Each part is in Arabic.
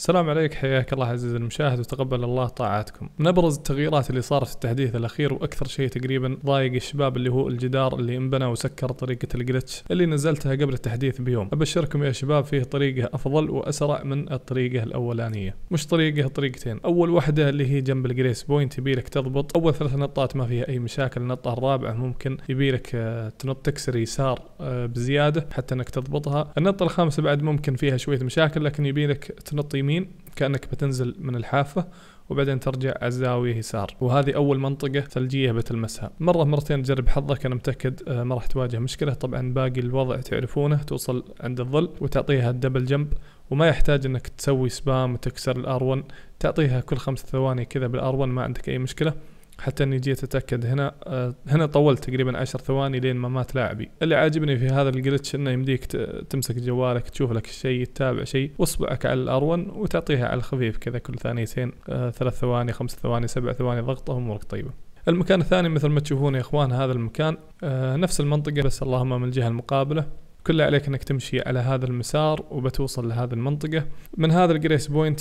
السلام عليك حياك الله عزيزي المشاهد وتقبل الله طاعاتكم. من ابرز التغييرات اللي صارت في التحديث الاخير واكثر شيء تقريبا ضايق الشباب اللي هو الجدار اللي انبنى وسكر طريقه الجلتش اللي نزلتها قبل التحديث بيوم. ابشركم يا شباب فيه طريقه افضل واسرع من الطريقه الاولانيه. مش طريقه طريقتين، اول واحده اللي هي جنب الجريس بوينت يبيلك تضبط اول ثلاث نطات ما فيها اي مشاكل، النطه الرابعه ممكن يبيلك آه، تنط تكسر يسار آه، بزياده حتى انك تضبطها، النطه الخامسه بعد ممكن فيها شويه مشاكل لكن يبيلك تنط يمين يمين كانك بتنزل من الحافه وبعدين ترجع على الزاويه يسار وهذه اول منطقه ثلجيه بتلمسها مره مرتين تجرب حظك انا متاكد آه، ما راح تواجه مشكله طبعا باقي الوضع تعرفونه توصل عند الظل وتعطيها الدبل جمب وما يحتاج انك تسوي سبام وتكسر الار 1 تعطيها كل خمس ثواني كذا بالار 1 ما عندك اي مشكله حتى اني جيت اتاكد هنا أه هنا طولت تقريبا 10 ثواني لين ما مات لاعبي اللي عاجبني في هذا الجلتش انه يمديك تمسك جوالك تشوف لك شيء تتابع شيء واصبعك على الار1 وتعطيها على الخفيف كذا كل ثانيتين أه ثلاث ثواني خمس ثواني سبع ثواني ضغطه امورك طيبه المكان الثاني مثل ما تشوفون يا اخوان هذا المكان أه نفس المنطقه بس اللهم من الجهه المقابله كل عليك انك تمشي على هذا المسار وبتوصل لهذه المنطقه من هذا الجريس بوينت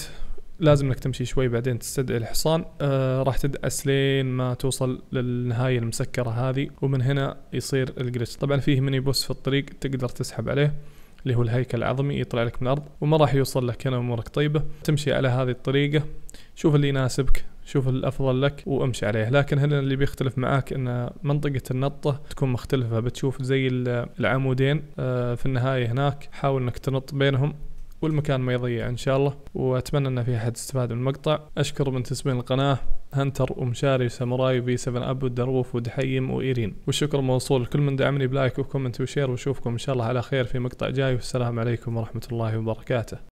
لازم انك تمشي شوي بعدين تستدعي الحصان آه راح تدعس لين ما توصل للنهاية المسكرة هذه ومن هنا يصير الجلتش طبعا فيه ميني بوس في الطريق تقدر تسحب عليه اللي هو الهيكل العظمي يطلع لك من الارض وما راح يوصل لك هنا امورك طيبة تمشي على هذه الطريقة شوف اللي يناسبك شوف الافضل لك وامشي عليه لكن هنا اللي بيختلف معاك ان منطقه النطه تكون مختلفه بتشوف زي العمودين آه، في النهايه هناك حاول انك تنط بينهم والمكان ما يضيع ان شاء الله واتمنى ان في احد استفاد من المقطع اشكر من تسمين القناه هنتر ومشاري ساموراي وبي 7 اب ودروف ودحيم وايرين والشكر موصول لكل من دعمني بلايك وكومنت وشير واشوفكم ان شاء الله على خير في مقطع جاي والسلام عليكم ورحمه الله وبركاته